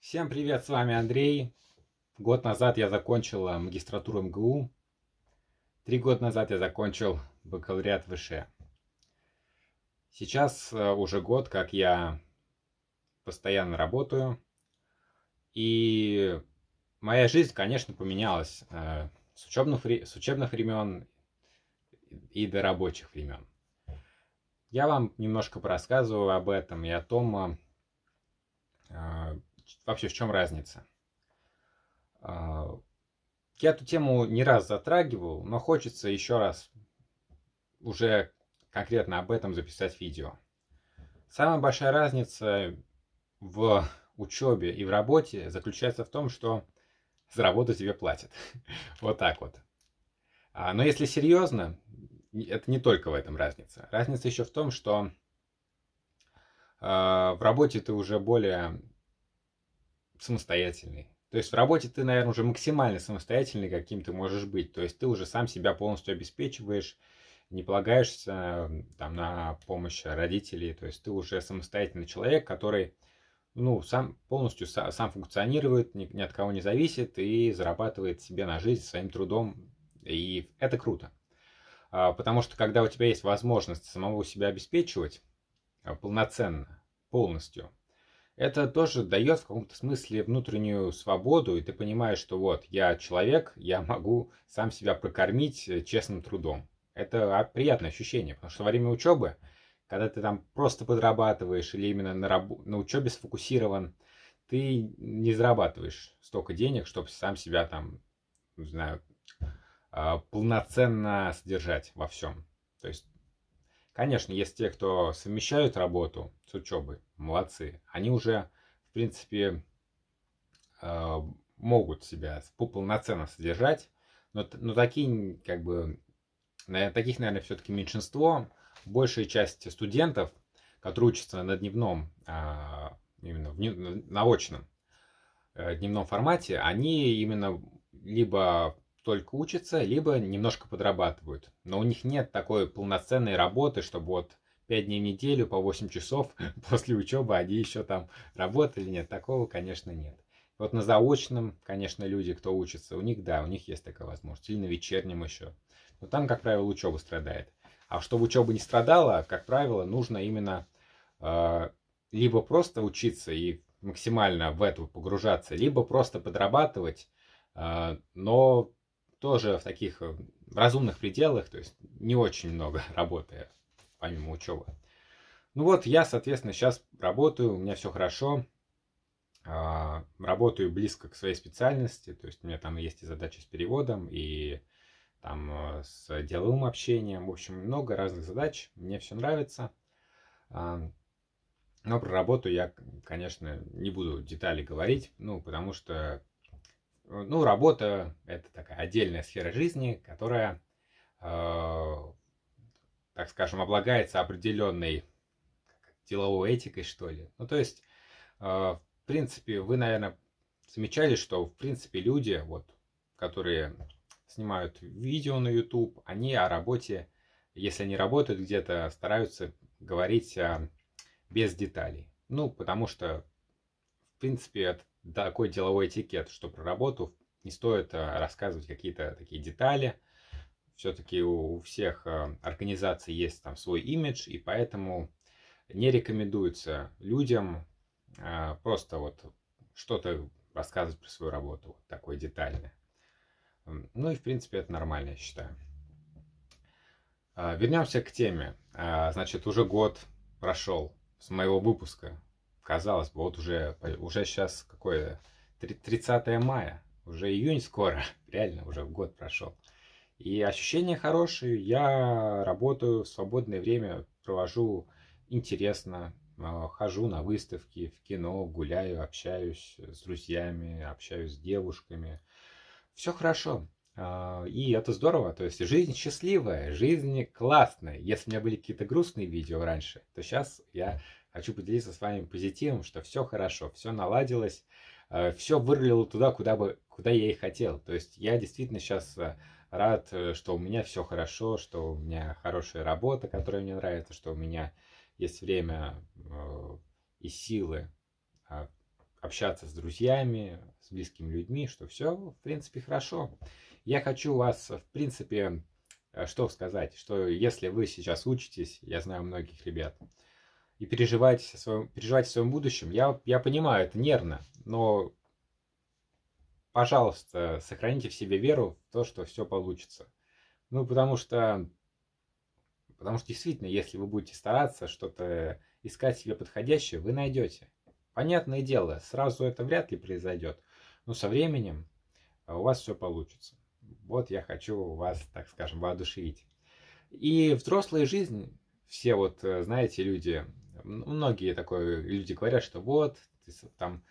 Всем привет, с вами Андрей. Год назад я закончил э, магистратуру МГУ. Три года назад я закончил бакалавриат ВШ. Сейчас э, уже год, как я постоянно работаю. И моя жизнь, конечно, поменялась э, с учебных, с учебных времен и до рабочих времен. Я вам немножко порассказываю об этом и о том, Вообще, в чем разница? А, я эту тему не раз затрагивал, но хочется еще раз уже конкретно об этом записать видео. Самая большая разница в учебе и в работе заключается в том, что за работу тебе платят. вот так вот. А, но если серьезно, это не только в этом разница. Разница еще в том, что а, в работе ты уже более самостоятельный. То есть в работе ты, наверное, уже максимально самостоятельный, каким ты можешь быть. То есть ты уже сам себя полностью обеспечиваешь, не полагаешься там, на помощь родителей. То есть ты уже самостоятельный человек, который ну, сам полностью сам, сам функционирует, ни, ни от кого не зависит и зарабатывает себе на жизнь своим трудом. И это круто. А, потому что когда у тебя есть возможность самого себя обеспечивать а, полноценно, полностью, это тоже дает в каком-то смысле внутреннюю свободу, и ты понимаешь, что вот, я человек, я могу сам себя прокормить э, честным трудом. Это а, приятное ощущение, потому что во время учебы, когда ты там просто подрабатываешь или именно на, раб- на учебе сфокусирован, ты не зарабатываешь столько денег, чтобы сам себя там, не знаю, а, полноценно содержать во всем. То есть Конечно, есть те, кто совмещают работу с учебой, молодцы. Они уже, в принципе, а, могут себя полноценно содержать, но, но такие, как бы, таких, наверное, все-таки меньшинство. Большая часть студентов, которые учатся на дневном, а, именно в наочном э, дневном формате, они именно либо только учатся, либо немножко подрабатывают. Но у них нет такой полноценной работы, чтобы вот 5 дней в неделю по 8 часов после учебы они еще там работали. Нет, такого, конечно, нет. Вот на заочном, конечно, люди, кто учится, у них, да, у них есть такая возможность. Или на вечернем еще. Но там, как правило, учеба страдает. А чтобы учеба не страдала, как правило, нужно именно э, либо просто учиться и максимально в это погружаться, либо просто подрабатывать, э, но тоже в таких э, разумных пределах, то есть не очень много работы, помимо учебы. Ну вот, я, соответственно, сейчас работаю, у меня все хорошо, а, работаю близко к своей специальности, то есть у меня там есть и задачи с переводом, и там э, с деловым общением, в общем, много разных задач, мне все нравится. А, но про работу я, конечно, не буду детали говорить, ну, потому что Э, ну, работа – это такая отдельная сфера жизни, которая, э, так скажем, облагается определенной деловой этикой, что ли. Ну, то есть, э, в принципе, вы, наверное, замечали, что, в принципе, люди, вот, которые снимают видео на YouTube, они о работе, если они работают где-то, стараются говорить о, э, без деталей. Ну, потому что, в принципе, это такой деловой этикет, что про работу не стоит а, рассказывать какие-то такие детали. Все-таки у, у всех а, организаций есть там свой имидж, и поэтому не рекомендуется людям а, просто вот что-то рассказывать про свою работу, вот такое детальное. Ну и, в принципе, это нормально, я считаю. Вернемся к теме. Значит, уже год прошел с моего выпуска казалось бы, вот уже, уже сейчас какое 30 мая, уже июнь скоро, реально уже год прошел. И ощущения хорошие, я работаю в свободное время, провожу интересно, а, хожу на выставки, в кино, гуляю, общаюсь с друзьями, общаюсь с девушками. Все хорошо. А, и это здорово, то есть жизнь счастливая, жизнь классная. Если у меня были какие-то грустные видео раньше, то сейчас я хочу поделиться с вами позитивом, что все хорошо, все наладилось, э, все вырулило туда, куда, бы, куда я и хотел. То есть я действительно сейчас э, рад, э, что у меня все хорошо, что у меня хорошая работа, которая мне нравится, что у меня есть время и силы а, общаться с друзьями, с близкими людьми, что все, в принципе, хорошо. Я хочу вас, в принципе, что сказать, что если вы сейчас учитесь, я знаю многих ребят, и переживаете о своем, переживаете о своем будущем. Я, я понимаю, это нервно, но, пожалуйста, сохраните в себе веру в то, что все получится. Ну, потому что, потому что действительно, если вы будете стараться что-то искать себе подходящее, вы найдете. Понятное дело, сразу это вряд ли произойдет, но со временем а, у вас все получится. Вот я хочу вас, так скажем, воодушевить. И взрослая жизнь, все вот, э, знаете, люди, Многие такое, люди говорят, что вот, ты там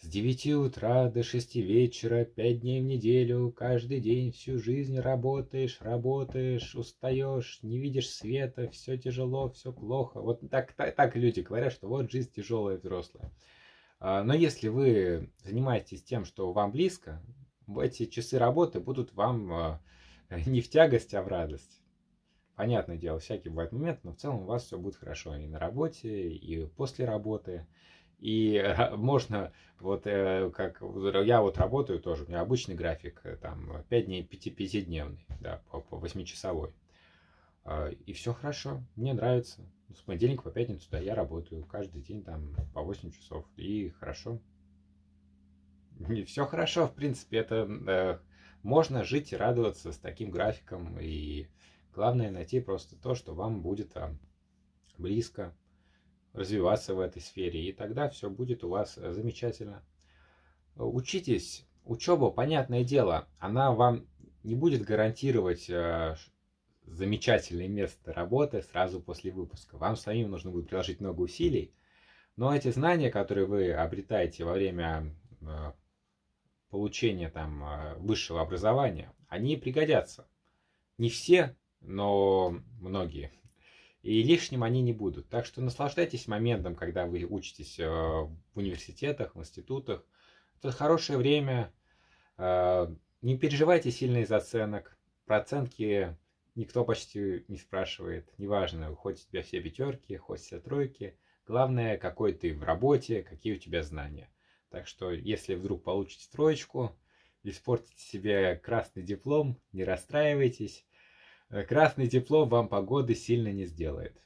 с 9 утра до 6 вечера, 5 дней в неделю, каждый день, всю жизнь работаешь, работаешь, устаешь, не видишь света, все тяжело, все плохо. Вот так, так, так люди говорят, что вот жизнь тяжелая взрослая. А, но если вы занимаетесь тем, что вам близко, эти часы работы будут вам а, не в тягость, а в радость. Понятное дело, всякие бывают моменты, но в целом у вас все будет хорошо и на работе, и после работы. И э, можно, вот э, как я вот работаю тоже, у меня обычный график, э, там 5 дней, 5 5-дневный, да, по, по 8-часовой. И все хорошо, мне нравится. Ну, с понедельника по пятницу, да, я работаю каждый день там по 8 часов. И хорошо. И все хорошо, в принципе, это можно жить и радоваться с таким графиком и Главное найти просто то, что вам будет а, близко, развиваться в этой сфере, и тогда все будет у вас э, замечательно. Учитесь. Учеба, понятное дело, она вам не будет гарантировать э, замечательное место работы сразу после выпуска. Вам самим нужно будет приложить много усилий, но эти знания, которые вы обретаете во время э, получения там, э, высшего образования, они пригодятся. Не все но многие. И лишним они не будут. Так что наслаждайтесь моментом, когда вы учитесь э, в университетах, в институтах. Это хорошее время. Э, не переживайте сильно из оценок. Про никто почти не спрашивает. Неважно, хоть у тебя все пятерки, хоть все тройки. Главное, какой ты в работе, какие у тебя знания. Так что, если вдруг получите троечку, испортите себе красный диплом, не расстраивайтесь. Э, красный тепло вам погоды сильно не сделает.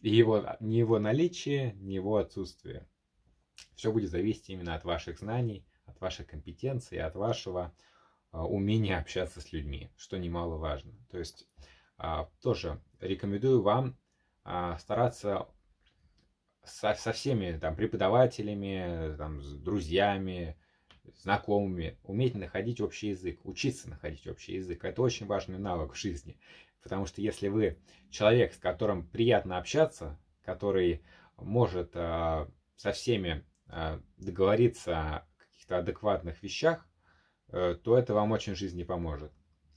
И его, ни его наличие, ни его отсутствие. Все будет зависеть именно от ваших знаний, от вашей компетенции, от вашего а, умения общаться с людьми, что немаловажно. То есть а, тоже рекомендую вам а, стараться со, со всеми там, преподавателями, там, с друзьями, знакомыми, уметь находить общий язык, учиться находить общий язык. Это очень важный навык в жизни, потому что если вы человек, с которым приятно общаться, который может э, со всеми э, договориться о каких-то адекватных вещах, э, то это вам очень в жизни поможет.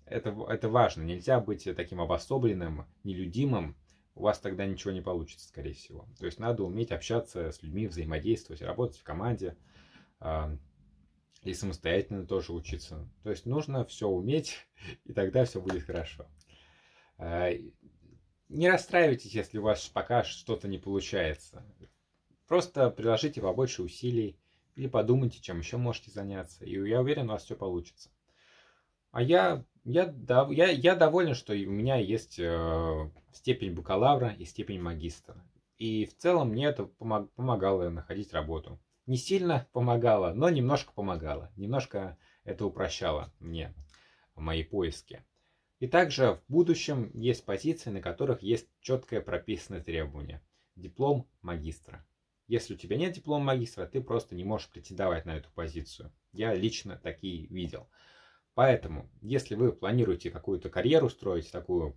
Это, это важно. Нельзя быть таким обособленным, нелюдимым. У вас тогда ничего не получится, скорее всего. То есть надо уметь общаться с людьми, взаимодействовать, работать в команде. Э, и самостоятельно тоже учиться. То есть нужно все уметь, и тогда все будет хорошо. А, не расстраивайтесь, если у вас пока что-то не получается. Просто приложите побольше усилий или подумайте, чем еще можете заняться. И я уверен, у вас все получится. А я, я, я, я доволен, что у меня есть э, степень бакалавра и степень магистра. И в целом мне это помогало находить работу не сильно помогало, но немножко помогало. Немножко это упрощало мне мои поиски. И также в будущем есть позиции, на которых есть четкое прописанное требование. Диплом магистра. Если у тебя нет диплома магистра, ты просто не можешь претендовать на эту позицию. Я лично такие видел. Поэтому, если вы планируете какую-то карьеру строить, такую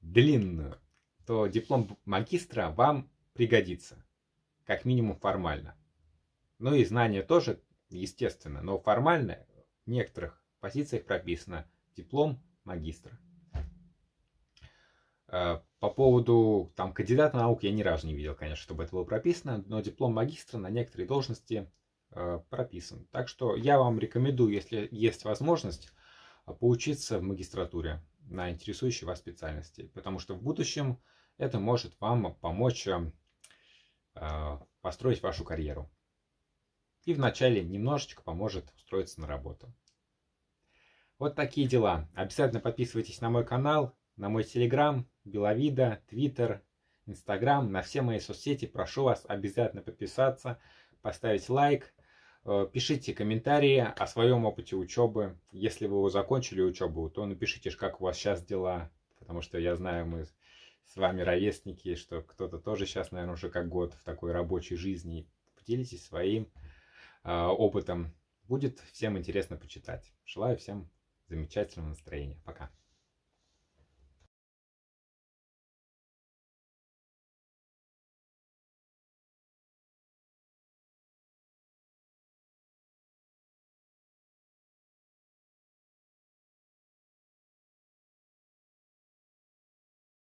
длинную, то диплом магистра вам пригодится. Как минимум формально. Ну и знания тоже, естественно, но формально в некоторых позициях прописано диплом магистра. Э, по поводу там, кандидата наук я ни разу не видел, конечно, чтобы это было прописано, но диплом магистра на некоторые должности э, прописан. Так что я вам рекомендую, если есть возможность, э, поучиться в магистратуре на интересующей вас специальности, потому что в будущем это может вам помочь построить вашу карьеру и вначале немножечко поможет устроиться на работу. Вот такие дела. Обязательно подписывайтесь на мой канал, на мой телеграм, Беловида, Твиттер, Инстаграм, на все мои соцсети. Прошу вас обязательно подписаться, поставить лайк, э, пишите комментарии о своем опыте учебы. Если вы закончили учебу, то напишите, как у вас сейчас дела, потому что я знаю, мы с вами ровесники, что кто-то тоже сейчас, наверное, уже как год в такой рабочей жизни. Поделитесь своим а, опытом. Будет всем интересно почитать. Желаю всем замечательного настроения. Пока.